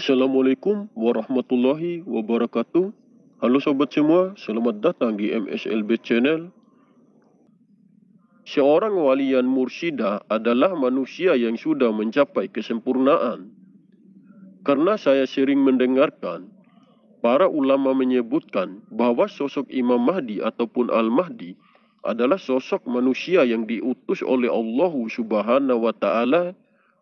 Assalamualaikum warahmatullahi wabarakatuh. Halo sobat semua, selamat datang di MSLB Channel. Seorang walian mursidah adalah manusia yang sudah mencapai kesempurnaan. Karena saya sering mendengarkan, para ulama menyebutkan bahawa sosok Imam Mahdi ataupun Al-Mahdi adalah sosok manusia yang diutus oleh Allah Subhanahu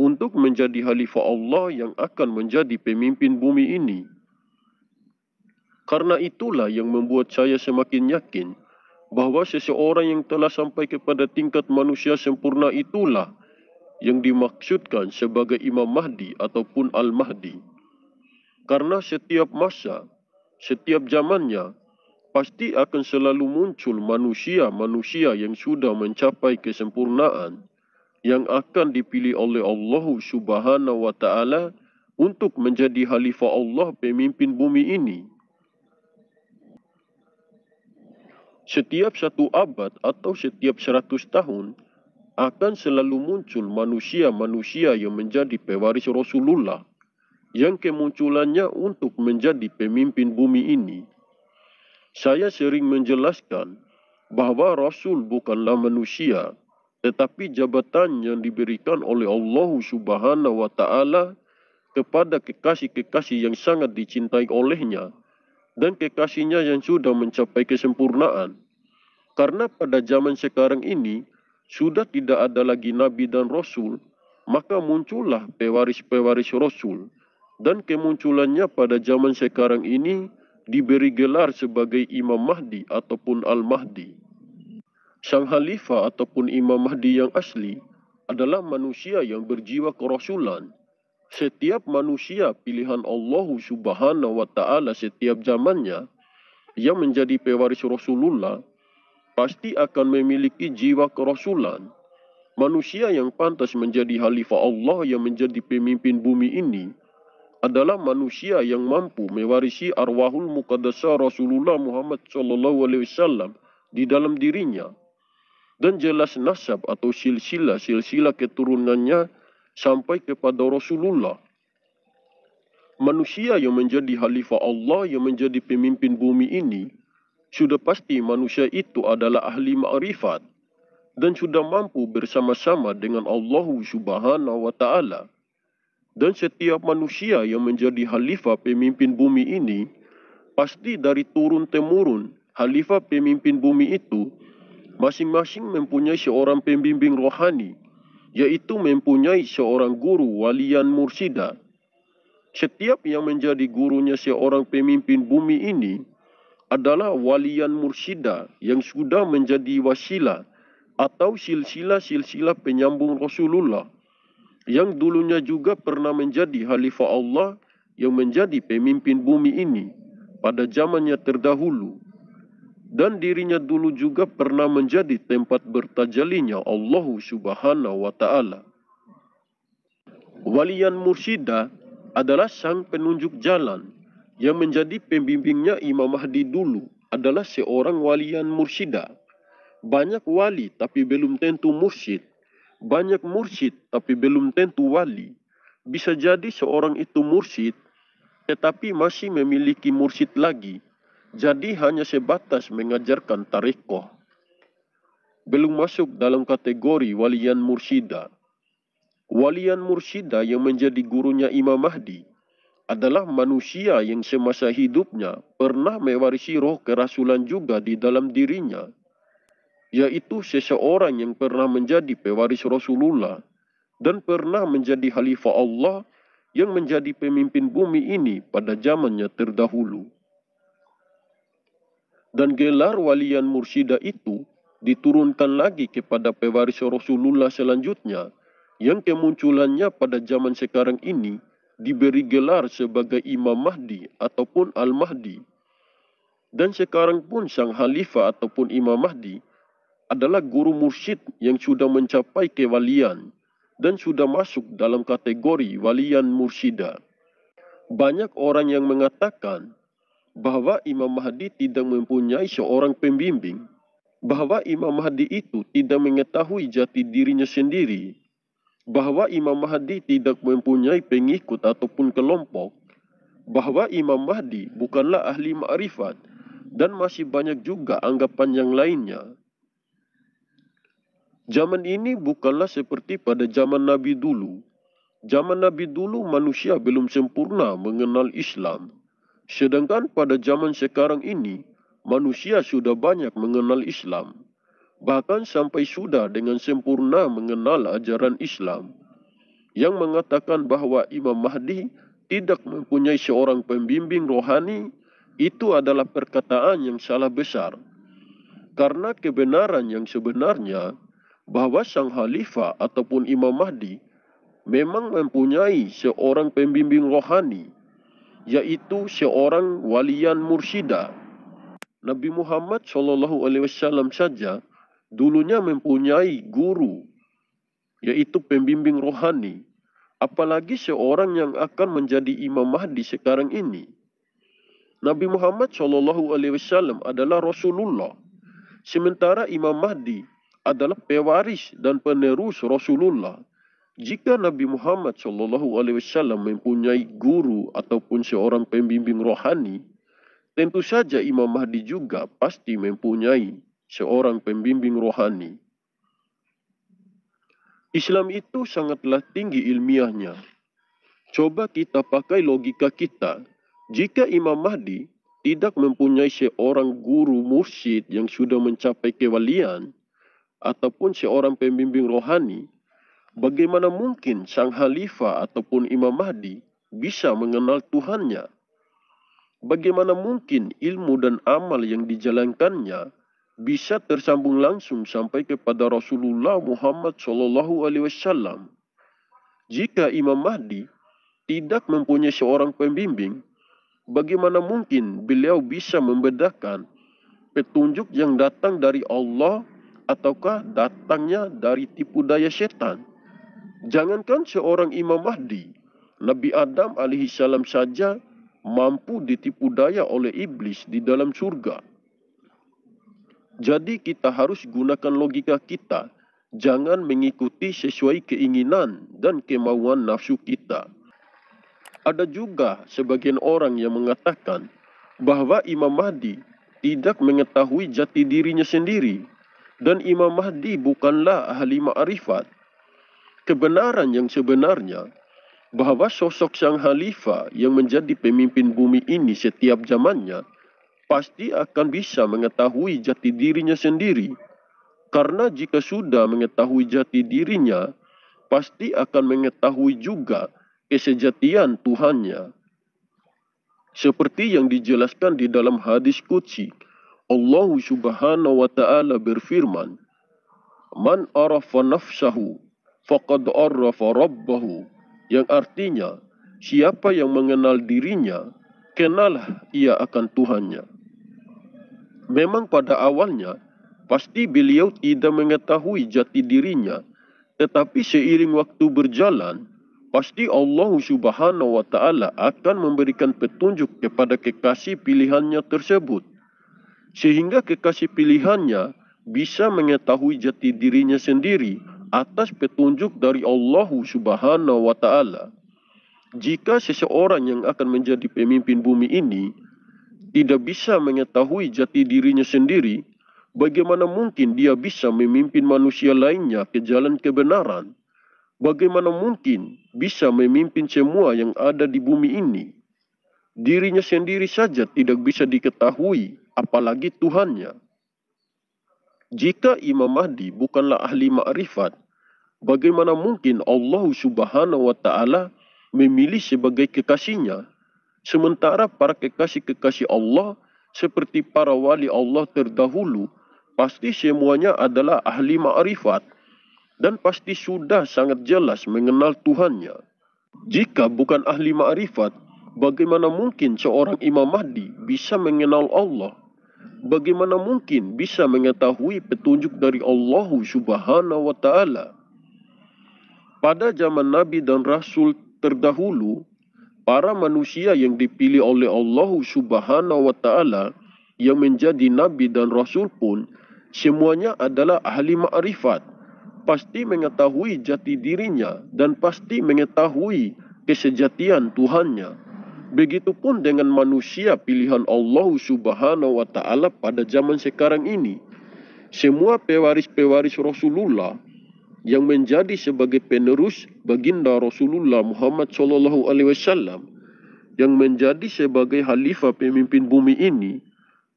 untuk menjadi khalifah Allah yang akan menjadi pemimpin bumi ini. Karena itulah yang membuat saya semakin yakin bahawa seseorang yang telah sampai kepada tingkat manusia sempurna itulah yang dimaksudkan sebagai Imam Mahdi ataupun Al-Mahdi. Karena setiap masa, setiap zamannya, pasti akan selalu muncul manusia-manusia yang sudah mencapai kesempurnaan yang akan dipilih oleh Allah Subhanahu wa taala untuk menjadi khalifah Allah pemimpin bumi ini. Setiap satu abad atau setiap seratus tahun akan selalu muncul manusia-manusia yang menjadi pewaris Rasulullah yang kemunculannya untuk menjadi pemimpin bumi ini. Saya sering menjelaskan bahawa Rasul bukanlah manusia, tetapi jabatan yang diberikan oleh Allah Subhanahu wa taala kepada kekasih-kekasih yang sangat dicintai olehnya dan kekasihnya yang sudah mencapai kesempurnaan. Karena pada zaman sekarang ini sudah tidak ada lagi nabi dan rasul, maka muncullah pewaris-pewaris rasul dan kemunculannya pada zaman sekarang ini diberi gelar sebagai Imam Mahdi ataupun Al-Mahdi. Sang Khalifah ataupun Imam Mahdi yang asli adalah manusia yang berjiwa kerasulan. Setiap manusia pilihan Allah Subhanahu wa taala setiap zamannya yang menjadi pewaris Rasulullah pasti akan memiliki jiwa kerasulan. Manusia yang pantas menjadi khalifah Allah yang menjadi pemimpin bumi ini adalah manusia yang mampu mewarisi arwahul muqaddasah Rasulullah Muhammad sallallahu alaihi wasallam di dalam dirinya dan jelas nasab atau silsilah silsilah keturunannya sampai kepada Rasulullah. Manusia yang menjadi khalifah Allah yang menjadi pemimpin bumi ini sudah pasti manusia itu adalah ahli makrifat dan sudah mampu bersama-sama dengan Allah Subhanahu wa taala. Dan setiap manusia yang menjadi khalifah pemimpin bumi ini pasti dari turun temurun khalifah pemimpin bumi itu masing-masing mempunyai seorang pembimbing rohani, yaitu mempunyai seorang guru walian mursida. Setiap yang menjadi gurunya seorang pemimpin bumi ini adalah walian mursida yang sudah menjadi wasilah atau silsilah-silsilah penyambung Rasulullah yang dulunya juga pernah menjadi khalifah Allah yang menjadi pemimpin bumi ini pada zamannya terdahulu dan dirinya dulu juga pernah menjadi tempat bertajalinya Allah Subhanahu wa taala. Walian Mursyida adalah sang penunjuk jalan yang menjadi pembimbingnya Imam Mahdi dulu adalah seorang walian Mursyida. Banyak wali tapi belum tentu mursyid. Banyak mursyid tapi belum tentu wali. Bisa jadi seorang itu mursyid tetapi masih memiliki mursyid lagi. Jadi hanya sebatas mengajarkan tarikhah. Belum masuk dalam kategori walian mursyida. Walian mursyida yang menjadi gurunya Imam Mahdi adalah manusia yang semasa hidupnya pernah mewarisi roh kerasulan juga di dalam dirinya. Yaitu seseorang yang pernah menjadi pewaris Rasulullah dan pernah menjadi khalifah Allah yang menjadi pemimpin bumi ini pada zamannya terdahulu dan gelar walian mursyida itu diturunkan lagi kepada pewaris Rasulullah selanjutnya yang kemunculannya pada zaman sekarang ini diberi gelar sebagai Imam Mahdi ataupun Al-Mahdi. Dan sekarang pun Sang Khalifah ataupun Imam Mahdi adalah guru mursyid yang sudah mencapai kewalian dan sudah masuk dalam kategori walian mursyida. Banyak orang yang mengatakan bahawa Imam Mahdi tidak mempunyai seorang pembimbing, bahawa Imam Mahdi itu tidak mengetahui jati dirinya sendiri, bahawa Imam Mahdi tidak mempunyai pengikut ataupun kelompok, bahawa Imam Mahdi bukanlah ahli ma'rifat dan masih banyak juga anggapan yang lainnya. Zaman ini bukanlah seperti pada zaman Nabi dulu. Zaman Nabi dulu manusia belum sempurna mengenal Islam. Sedangkan pada zaman sekarang ini, manusia sudah banyak mengenal Islam. Bahkan sampai sudah dengan sempurna mengenal ajaran Islam. Yang mengatakan bahawa Imam Mahdi tidak mempunyai seorang pembimbing rohani, itu adalah perkataan yang salah besar. Karena kebenaran yang sebenarnya, bahawa Sang Khalifah ataupun Imam Mahdi memang mempunyai seorang pembimbing rohani, Yaitu seorang walian mursyida. Nabi Muhammad sallallahu alaihi wasallam saja dulunya mempunyai guru yaitu pembimbing rohani apalagi seorang yang akan menjadi imam mahdi sekarang ini Nabi Muhammad sallallahu alaihi wasallam adalah Rasulullah sementara imam mahdi adalah pewaris dan penerus Rasulullah jika Nabi Muhammad sallallahu alaihi wasallam mempunyai guru ataupun seorang pembimbing rohani, tentu saja Imam Mahdi juga pasti mempunyai seorang pembimbing rohani. Islam itu sangatlah tinggi ilmiahnya. Coba kita pakai logika kita. Jika Imam Mahdi tidak mempunyai seorang guru mursyid yang sudah mencapai kewalian ataupun seorang pembimbing rohani, bagaimana mungkin sang khalifah ataupun Imam Mahdi bisa mengenal Tuhannya? Bagaimana mungkin ilmu dan amal yang dijalankannya bisa tersambung langsung sampai kepada Rasulullah Muhammad SAW? Jika Imam Mahdi tidak mempunyai seorang pembimbing, bagaimana mungkin beliau bisa membedakan petunjuk yang datang dari Allah ataukah datangnya dari tipu daya syaitan? Jangankan seorang Imam Mahdi, Nabi Adam alaihi salam saja mampu ditipu daya oleh iblis di dalam surga. Jadi kita harus gunakan logika kita, jangan mengikuti sesuai keinginan dan kemauan nafsu kita. Ada juga sebagian orang yang mengatakan bahawa Imam Mahdi tidak mengetahui jati dirinya sendiri dan Imam Mahdi bukanlah ahli ma'rifat. kebenaran yang sebenarnya bahwa sosok sang khalifah yang menjadi pemimpin bumi ini setiap zamannya pasti akan bisa mengetahui jati dirinya sendiri. Karena jika sudah mengetahui jati dirinya, pasti akan mengetahui juga kesejatian Tuhannya. Seperti yang dijelaskan di dalam hadis Qudsi, Allah subhanahu wa ta'ala berfirman, Man arafa nafsahu faqad arrafa rabbahu yang artinya siapa yang mengenal dirinya kenalah ia akan Tuhannya memang pada awalnya pasti beliau tidak mengetahui jati dirinya tetapi seiring waktu berjalan pasti Allah Subhanahu wa taala akan memberikan petunjuk kepada kekasih pilihannya tersebut sehingga kekasih pilihannya bisa mengetahui jati dirinya sendiri atas petunjuk dari Allah Subhanahu wa taala. Jika seseorang yang akan menjadi pemimpin bumi ini tidak bisa mengetahui jati dirinya sendiri, bagaimana mungkin dia bisa memimpin manusia lainnya ke jalan kebenaran? Bagaimana mungkin bisa memimpin semua yang ada di bumi ini? Dirinya sendiri saja tidak bisa diketahui, apalagi Tuhannya. jika Imam Mahdi bukanlah ahli makrifat, bagaimana mungkin Allah Subhanahu wa taala memilih sebagai kekasihnya sementara para kekasih-kekasih Allah seperti para wali Allah terdahulu pasti semuanya adalah ahli makrifat dan pasti sudah sangat jelas mengenal Tuhannya. Jika bukan ahli makrifat, bagaimana mungkin seorang Imam Mahdi bisa mengenal Allah? bagaimana mungkin bisa mengetahui petunjuk dari Allah Subhanahu wa taala? Pada zaman nabi dan rasul terdahulu, para manusia yang dipilih oleh Allah Subhanahu wa taala yang menjadi nabi dan rasul pun semuanya adalah ahli makrifat, pasti mengetahui jati dirinya dan pasti mengetahui kesejatian Tuhannya. Begitupun dengan manusia pilihan Allah Subhanahu wa taala pada zaman sekarang ini. Semua pewaris-pewaris Rasulullah yang menjadi sebagai penerus baginda Rasulullah Muhammad sallallahu alaihi wasallam yang menjadi sebagai khalifah pemimpin bumi ini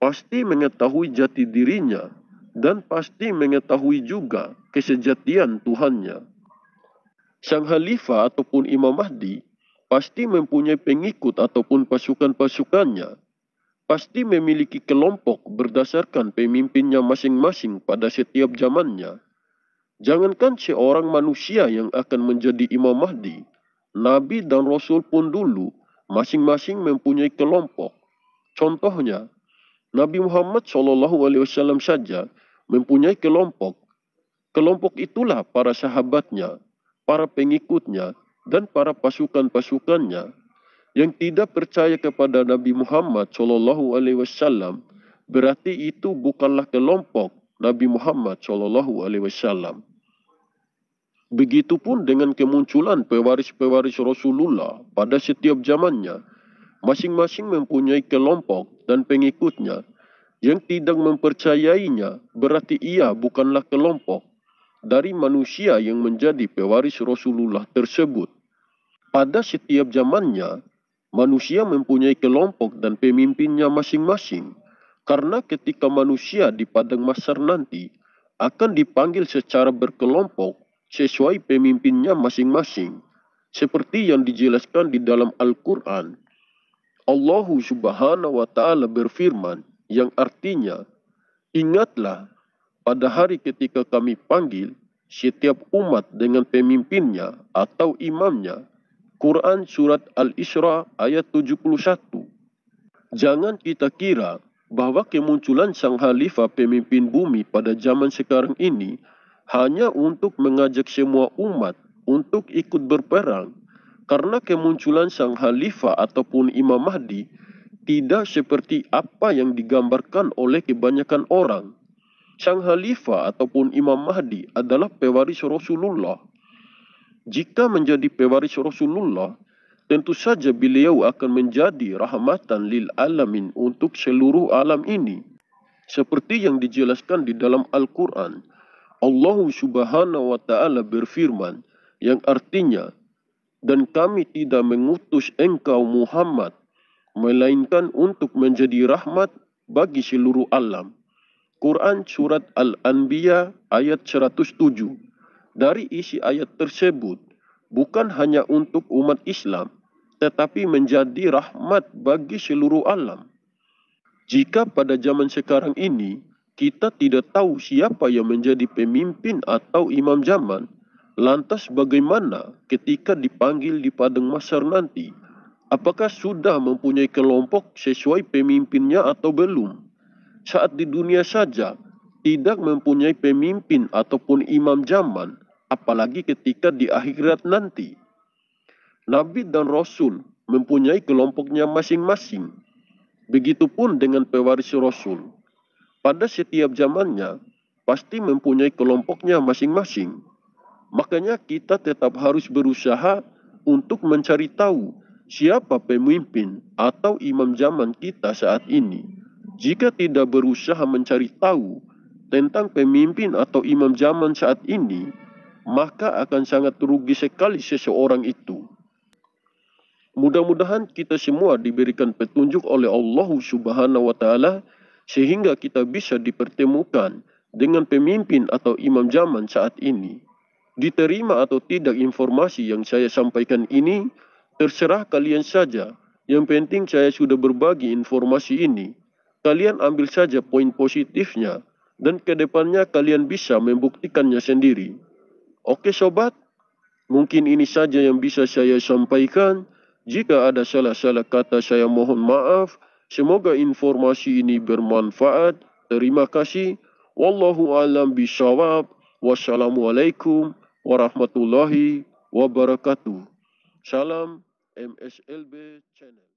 pasti mengetahui jati dirinya dan pasti mengetahui juga kesejatian Tuhannya. Sang Khalifah ataupun Imam Mahdi pasti mempunyai pengikut ataupun pasukan-pasukannya, pasti memiliki kelompok berdasarkan pemimpinnya masing-masing pada setiap zamannya. Jangankan seorang manusia yang akan menjadi Imam Mahdi, Nabi dan Rasul pun dulu masing-masing mempunyai kelompok. Contohnya, Nabi Muhammad SAW saja mempunyai kelompok. Kelompok itulah para sahabatnya, para pengikutnya, dan para pasukan-pasukannya yang tidak percaya kepada Nabi Muhammad sallallahu alaihi wasallam berarti itu bukanlah kelompok Nabi Muhammad sallallahu alaihi wasallam. Begitupun dengan kemunculan pewaris-pewaris Rasulullah pada setiap zamannya, masing-masing mempunyai kelompok dan pengikutnya yang tidak mempercayainya berarti ia bukanlah kelompok dari manusia yang menjadi pewaris Rasulullah tersebut. pada setiap zamannya, manusia mempunyai kelompok dan pemimpinnya masing-masing. Karena ketika manusia di padang masar nanti akan dipanggil secara berkelompok sesuai pemimpinnya masing-masing. Seperti yang dijelaskan di dalam Al-Quran, Allah subhanahu wa ta'ala berfirman yang artinya, Ingatlah pada hari ketika kami panggil setiap umat dengan pemimpinnya atau imamnya, Quran Surat Al-Isra ayat 71. Jangan kita kira bahawa kemunculan Sang Khalifah pemimpin bumi pada zaman sekarang ini hanya untuk mengajak semua umat untuk ikut berperang. Karena kemunculan Sang Khalifah ataupun Imam Mahdi tidak seperti apa yang digambarkan oleh kebanyakan orang. Sang Khalifah ataupun Imam Mahdi adalah pewaris Rasulullah jika menjadi pewaris Rasulullah, tentu saja beliau akan menjadi rahmatan lil alamin untuk seluruh alam ini. Seperti yang dijelaskan di dalam Al-Quran, Allah subhanahu wa ta'ala berfirman yang artinya, Dan kami tidak mengutus engkau Muhammad, melainkan untuk menjadi rahmat bagi seluruh alam. Quran Surat Al-Anbiya ayat 107 dari isi ayat tersebut bukan hanya untuk umat Islam tetapi menjadi rahmat bagi seluruh alam. Jika pada zaman sekarang ini kita tidak tahu siapa yang menjadi pemimpin atau imam zaman, lantas bagaimana ketika dipanggil di padang mahsyar nanti? Apakah sudah mempunyai kelompok sesuai pemimpinnya atau belum? Saat di dunia saja tidak mempunyai pemimpin ataupun imam zaman, apalagi ketika di akhirat nanti. Nabi dan Rasul mempunyai kelompoknya masing-masing. Begitupun dengan pewaris Rasul. Pada setiap zamannya, pasti mempunyai kelompoknya masing-masing. Makanya kita tetap harus berusaha untuk mencari tahu siapa pemimpin atau imam zaman kita saat ini. Jika tidak berusaha mencari tahu tentang pemimpin atau imam zaman saat ini, maka akan sangat rugi sekali seseorang itu. Mudah-mudahan kita semua diberikan petunjuk oleh Allah Subhanahu wa taala sehingga kita bisa dipertemukan dengan pemimpin atau imam zaman saat ini. Diterima atau tidak informasi yang saya sampaikan ini terserah kalian saja. Yang penting saya sudah berbagi informasi ini. Kalian ambil saja poin positifnya dan ke depannya kalian bisa membuktikannya sendiri. Okey sobat, mungkin ini saja yang bisa saya sampaikan. Jika ada salah-salah kata saya mohon maaf. Semoga informasi ini bermanfaat. Terima kasih. Wallahu a'lam bishawab. Wassalamualaikum warahmatullahi wabarakatuh. Salam MSLB Channel.